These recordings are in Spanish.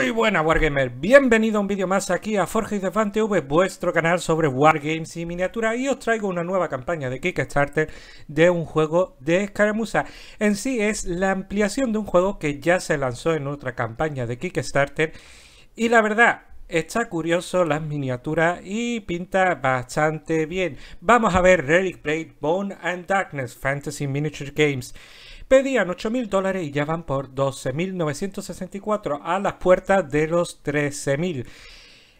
Muy buenas Wargamer, bienvenido a un vídeo más aquí a Forge de Fan vuestro canal sobre Wargames y miniatura y os traigo una nueva campaña de Kickstarter de un juego de escaramuza. En sí es la ampliación de un juego que ya se lanzó en otra campaña de Kickstarter y la verdad, está curioso las miniaturas y pinta bastante bien. Vamos a ver Relic Blade, Bone and Darkness, Fantasy Miniature Games. Pedían mil dólares y ya van por 12.964 a las puertas de los 13.000.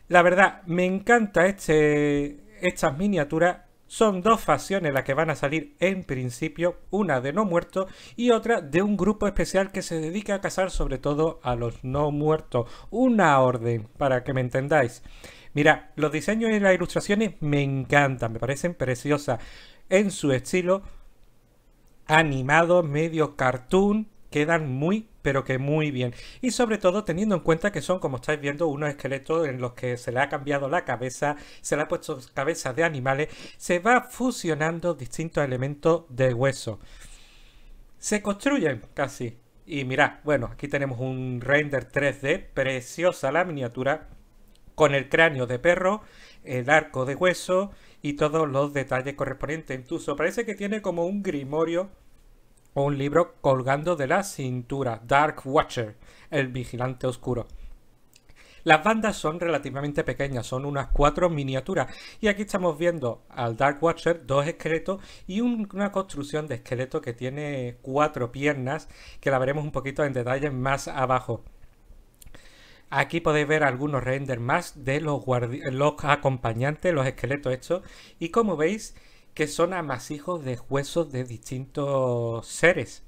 La verdad, me encanta este, estas miniaturas. Son dos facciones las que van a salir en principio, una de no muertos y otra de un grupo especial que se dedica a cazar sobre todo a los no muertos. Una orden, para que me entendáis. Mira, los diseños y las ilustraciones me encantan, me parecen preciosas en su estilo Animado, medio cartoon, quedan muy pero que muy bien. Y sobre todo teniendo en cuenta que son, como estáis viendo, unos esqueletos en los que se le ha cambiado la cabeza, se le ha puesto cabeza de animales, se va fusionando distintos elementos de hueso. Se construyen casi. Y mirad, bueno, aquí tenemos un render 3D, preciosa la miniatura, con el cráneo de perro el arco de hueso y todos los detalles correspondientes. Incluso parece que tiene como un grimorio o un libro colgando de la cintura, Dark Watcher, el vigilante oscuro. Las bandas son relativamente pequeñas, son unas cuatro miniaturas. Y aquí estamos viendo al Dark Watcher, dos esqueletos y una construcción de esqueleto que tiene cuatro piernas, que la veremos un poquito en detalle más abajo. Aquí podéis ver algunos renders más de los, los acompañantes, los esqueletos estos. Y como veis, que son amasijos de huesos de distintos seres.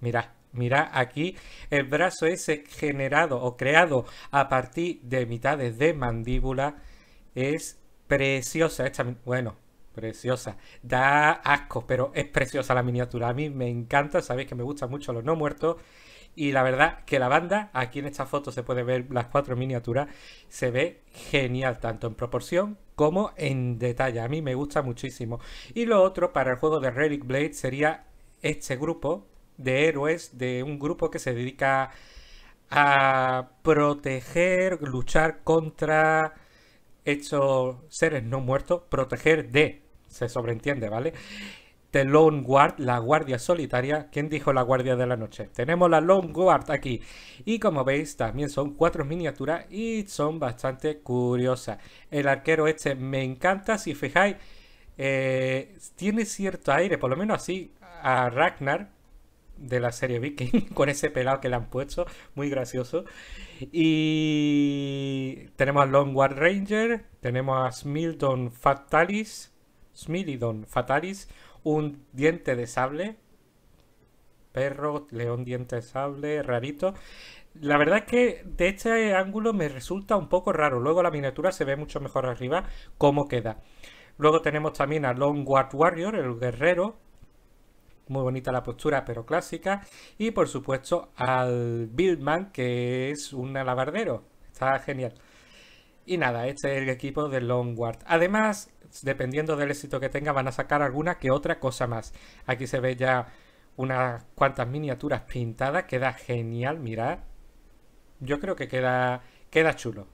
Mirad, mirad aquí el brazo ese generado o creado a partir de mitades de mandíbula. Es preciosa esta... Bueno, Preciosa. Da asco, pero es preciosa la miniatura. A mí me encanta, sabéis que me gustan mucho los no muertos. Y la verdad que la banda, aquí en esta foto se puede ver las cuatro miniaturas, se ve genial, tanto en proporción como en detalle. A mí me gusta muchísimo. Y lo otro para el juego de Relic Blade sería este grupo de héroes, de un grupo que se dedica a proteger, luchar contra estos seres no muertos, proteger de se sobreentiende, ¿vale? The Lone Guard, la guardia solitaria. ¿Quién dijo la guardia de la noche? Tenemos la Long Guard aquí. Y como veis, también son cuatro miniaturas y son bastante curiosas. El arquero este me encanta. Si fijáis, eh, tiene cierto aire, por lo menos así, a Ragnar de la serie Viking, con ese pelado que le han puesto, muy gracioso. Y tenemos a Guard Ranger, tenemos a Smilton Fatalis Smilidon Fatalis, un diente de sable. Perro, león, diente de sable, rarito. La verdad es que de este ángulo me resulta un poco raro. Luego la miniatura se ve mucho mejor arriba cómo queda. Luego tenemos también a Longward Warrior, el guerrero. Muy bonita la postura, pero clásica. Y por supuesto al Buildman. que es un alabardero. Está genial. Y nada, este es el equipo de Longward. Además, dependiendo del éxito que tenga, van a sacar alguna que otra cosa más. Aquí se ve ya unas cuantas miniaturas pintadas, queda genial, mirad. Yo creo que queda, queda chulo.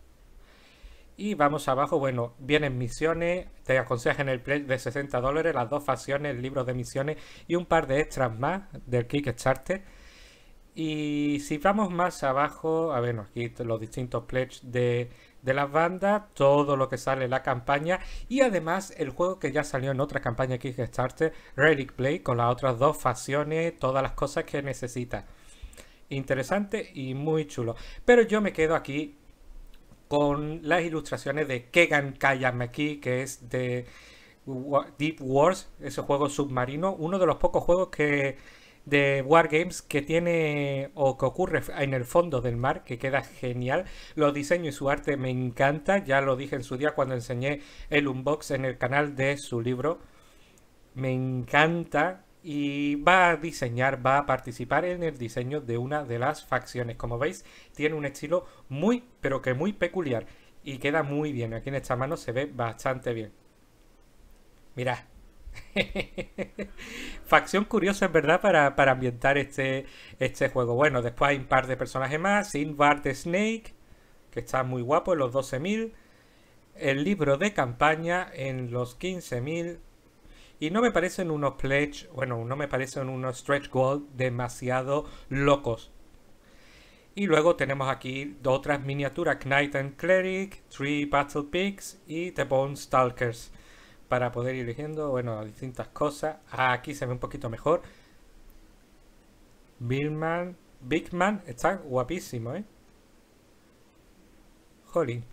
Y vamos abajo, bueno, vienen misiones, te aconsejan el play de 60 dólares, las dos facciones, libro de misiones y un par de extras más del Kickstarter. Y si vamos más abajo, a ver, aquí los distintos pledges de, de las bandas, todo lo que sale en la campaña y además el juego que ya salió en otra campaña Kickstarter, Relic Play, con las otras dos facciones, todas las cosas que necesita. Interesante y muy chulo. Pero yo me quedo aquí con las ilustraciones de Kegan Kayameki, que es de Deep Wars, ese juego submarino, uno de los pocos juegos que de Wargames que tiene o que ocurre en el fondo del mar, que queda genial. Los diseños y su arte me encanta, ya lo dije en su día cuando enseñé el unbox en el canal de su libro. Me encanta y va a diseñar, va a participar en el diseño de una de las facciones. Como veis, tiene un estilo muy, pero que muy peculiar y queda muy bien. Aquí en esta mano se ve bastante bien. Mirad. facción curiosa, en verdad, para, ambientar este, este juego. Bueno, después hay un par de personajes más. Sinbad de Snake, que está muy guapo en los 12.000. El libro de campaña en los 15.000. Y no me parecen unos pledge, bueno, no me parecen unos stretch Gold demasiado locos. Y luego tenemos aquí otras miniaturas, Knight and Cleric, Three Battle Pigs y The Bone Stalkers para poder ir eligiendo, bueno, distintas cosas. Ah, aquí se ve un poquito mejor. Billman Bigman está guapísimo, ¿eh? Jolín.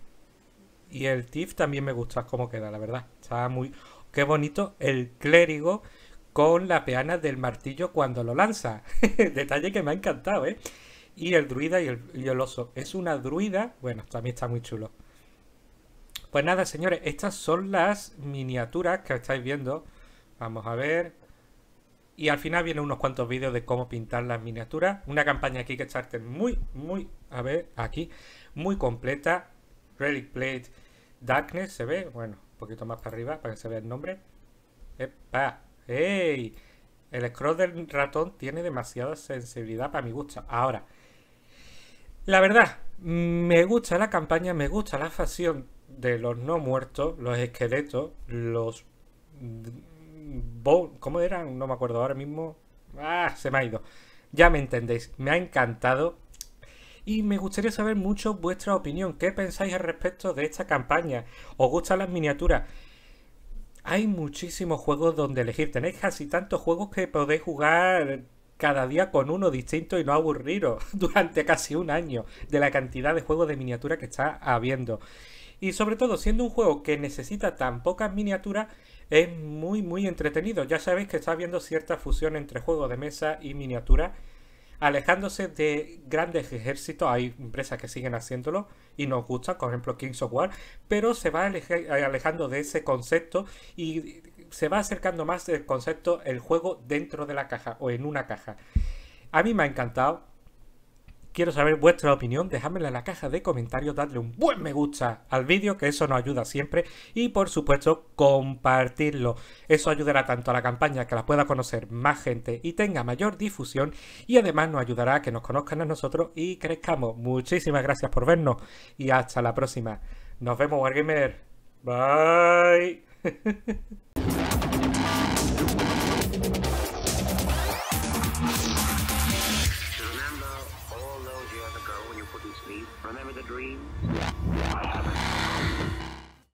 Y el Tiff también me gusta cómo queda, la verdad. Está muy... Qué bonito el clérigo con la peana del martillo cuando lo lanza. Detalle que me ha encantado, ¿eh? Y el druida y el, y el oso. Es una druida... Bueno, también está muy chulo. Pues nada, señores, estas son las miniaturas que estáis viendo. Vamos a ver. Y al final vienen unos cuantos vídeos de cómo pintar las miniaturas. Una campaña aquí que echarte muy, muy, a ver, aquí, muy completa. Relic Plate Darkness, se ve, bueno, un poquito más para arriba para que se vea el nombre. ¡Epa! ¡Ey! El scroll del ratón tiene demasiada sensibilidad para mi gusto. Ahora, la verdad, me gusta la campaña, me gusta la facción, de los no muertos, los esqueletos, los... ¿Cómo eran? No me acuerdo ahora mismo. Ah, se me ha ido. Ya me entendéis, me ha encantado. Y me gustaría saber mucho vuestra opinión. ¿Qué pensáis al respecto de esta campaña? ¿Os gustan las miniaturas? Hay muchísimos juegos donde elegir. Tenéis casi tantos juegos que podéis jugar cada día con uno distinto y no aburriros durante casi un año de la cantidad de juegos de miniatura que está habiendo. Y sobre todo, siendo un juego que necesita tan pocas miniaturas, es muy, muy entretenido. Ya sabéis que está habiendo cierta fusión entre juego de mesa y miniatura, alejándose de grandes ejércitos. Hay empresas que siguen haciéndolo y nos gusta, por ejemplo, Kings of War, pero se va eh, alejando de ese concepto y se va acercando más al concepto el juego dentro de la caja o en una caja. A mí me ha encantado, Quiero saber vuestra opinión, dejadmela en la caja de comentarios, dadle un buen me gusta al vídeo, que eso nos ayuda siempre, y por supuesto compartirlo. Eso ayudará tanto a la campaña que la pueda conocer más gente y tenga mayor difusión, y además nos ayudará a que nos conozcan a nosotros y crezcamos. Muchísimas gracias por vernos y hasta la próxima. Nos vemos, Wargamer. Bye. to sleep. Remember the dream? I haven't.